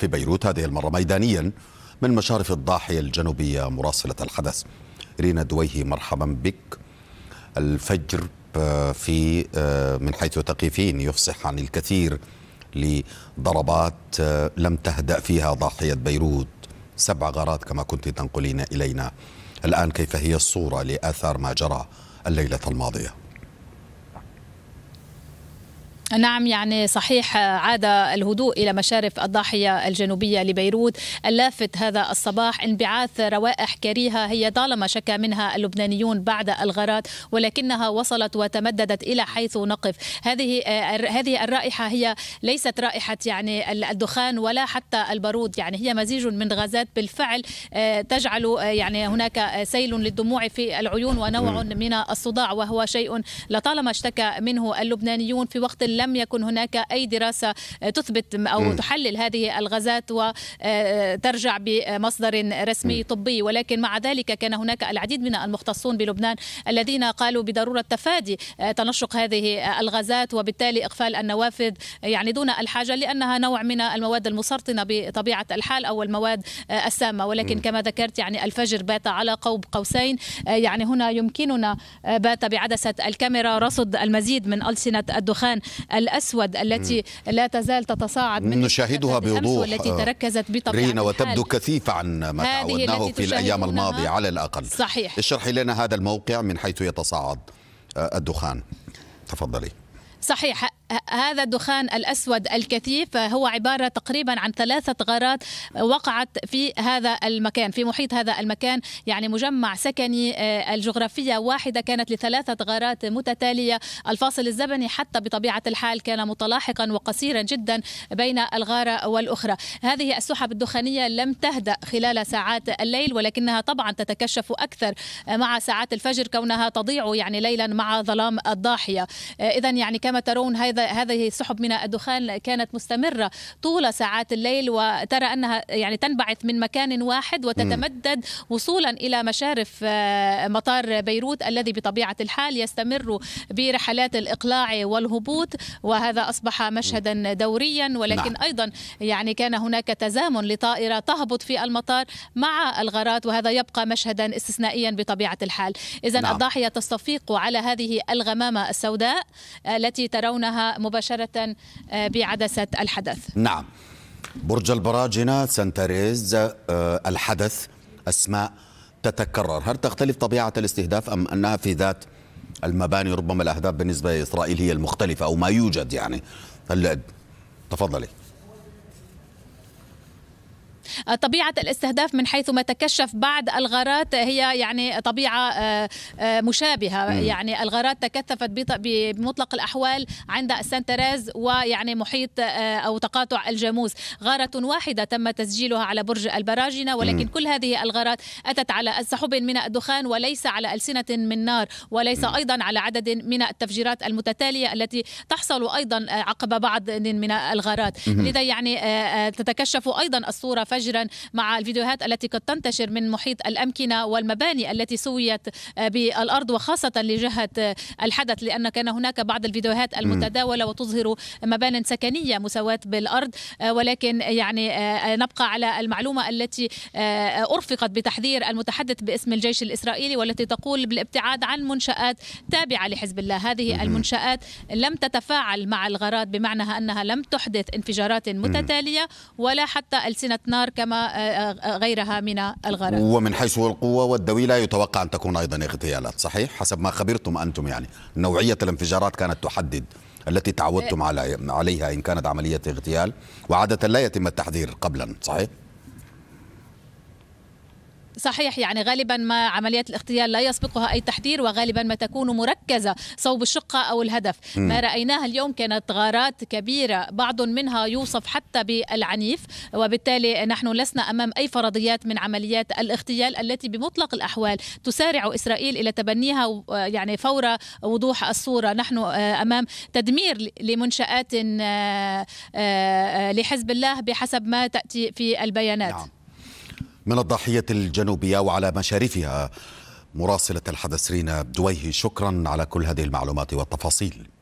في بيروت هذه المرة ميدانيا من مشارف الضاحية الجنوبية مراسلة الحدث رينا دويهي مرحبا بك الفجر آه، في آه، من حيث تقفين يفصح عن الكثير لضربات آه، لم تهدأ فيها ضاحية بيروت سبع غارات كما كنت تنقلين إلينا الآن كيف هي الصورة لآثار ما جرى الليلة الماضية نعم يعني صحيح عاد الهدوء إلى مشارف الضاحية الجنوبية لبيروت اللافت هذا الصباح انبعاث روائح كريهة هي طالما شكى منها اللبنانيون بعد الغارات ولكنها وصلت وتمددت إلى حيث نقف هذه هذه الرائحة هي ليست رائحة يعني الدخان ولا حتى البارود يعني هي مزيج من غازات بالفعل تجعل يعني هناك سيل للدموع في العيون ونوع من الصداع وهو شيء لطالما اشتكى منه اللبنانيون في وقت لم يكن هناك أي دراسة تثبت أو م. تحلل هذه الغازات وترجع بمصدر رسمي طبي ولكن مع ذلك كان هناك العديد من المختصون بلبنان الذين قالوا بضرورة تفادي تنشق هذه الغازات وبالتالي إقفال النوافذ يعني دون الحاجة لأنها نوع من المواد المسرطنة بطبيعة الحال أو المواد السامة ولكن م. كما ذكرت يعني الفجر بات على قوب قوسين يعني هنا يمكننا بات بعدسة الكاميرا رصد المزيد من ألسنة الدخان الأسود التي لا تزال تتصاعد من نشاهدها بوضوح التي آه، تركزت بطبيعة رينا وتبدو كثيفة عن ما تعودناه في الأيام الماضية على الأقل صحيح اشرحي لنا هذا الموقع من حيث يتصاعد آه، الدخان تفضلي صحيح هذا الدخان الأسود الكثيف هو عبارة تقريبا عن ثلاثة غارات وقعت في هذا المكان في محيط هذا المكان يعني مجمع سكني آه، الجغرافية واحدة كانت لثلاثة غارات متتالية الفاصل الزمني حتى بطبيعة الحال كان متلاحقا وقصيرا جدا بين الغارة والأخرى هذه السحب الدخانية لم تهدأ خلال ساعات الليل ولكنها طبعا تتكشف أكثر مع ساعات الفجر كونها تضيع يعني ليلا مع ظلام الضاحية آه، إذا يعني كما ترون هذا هذا هذه السحب من الدخان كانت مستمره طول ساعات الليل وترى انها يعني تنبعث من مكان واحد وتتمدد وصولا الى مشارف آه، مطار بيروت الذي بطبيعه الحال يستمر برحلات الاقلاع والهبوط وهذا اصبح مشهدا دوريا نعم. ولكن ايضا يعني كان هناك تزامن لطائره تهبط في المطار مع الغارات وهذا يبقى مشهدا استثنائيا بطبيعه الحال اذا نعم. الضاحيه تستفيق على هذه الغمامه السوداء التي ترونها مباشرة آه، بعدسة الحدث نعم برج البراجنة سانتاريز آه، الحدث أسماء تتكرر هل تختلف طبيعة الاستهداف أم أنها في ذات المباني ربما الأهداف بالنسبة لإسرائيل هي المختلفة أو ما يوجد يعني تفضلي آه، طبيعة الاستهداف من حيث ما تكشف بعد الغارات هي يعني طبيعة آه، آه، مشابهة يعني الغارات تكثفت بمطلق الأحوال عند سان ويعني محيط أو تقاطع الجاموس غارة واحدة تم تسجيلها على برج البراجنة ولكن كل هذه الغارات أتت على سحب من الدخان وليس على ألسنة من نار وليس أيضا على عدد من التفجيرات المتتالية التي تحصل أيضا عقب بعض من الغارات لذا يعني تتكشف أيضا الصورة فجر متفجرا مع الفيديوهات التي قد تنتشر من محيط الأمكنة والمباني التي سويت بالأرض وخاصة لجهة الحدث لأن كان هناك بعض الفيديوهات المتداولة وتظهر مبان سكنية مساواة بالأرض ولكن يعني آه، آه، نبقى على المعلومة التي آه، أرفقت بتحذير المتحدث باسم الجيش الإسرائيلي والتي تقول بالابتعاد عن منشآت تابعة لحزب الله هذه المنشآت لم تتفاعل مع الغارات بمعنى أنها لم تحدث انفجارات متتالية ولا حتى ألسنة نار كما آه، آه، غيرها من الغرض ومن حيث القوة والدوي لا يتوقع أن تكون أيضا اغتيالات صحيح حسب ما خبرتم أنتم يعني نوعية الانفجارات كانت تحدد التي تعودتم آه. عليها إن كانت عملية اغتيال وعادة لا يتم التحذير قبلا صحيح صحيح يعني غالبا ما عمليات الاغتيال لا يسبقها اي تحذير وغالبا ما تكون مركزه صوب الشقه او الهدف م. ما رايناه اليوم كانت غارات كبيره بعض منها يوصف حتى بالعنيف وبالتالي نحن لسنا امام اي فرضيات من عمليات الاغتيال التي بمطلق الاحوال تسارع اسرائيل الى تبنيها يعني فور وضوح الصوره نحن آه، امام تدمير لمنشات آه، آه، لحزب الله بحسب ما تاتي في البيانات نعم. من الضاحية الجنوبية وعلى مشارفها مراسلة الحدث رينا دويه شكرا على كل هذه المعلومات والتفاصيل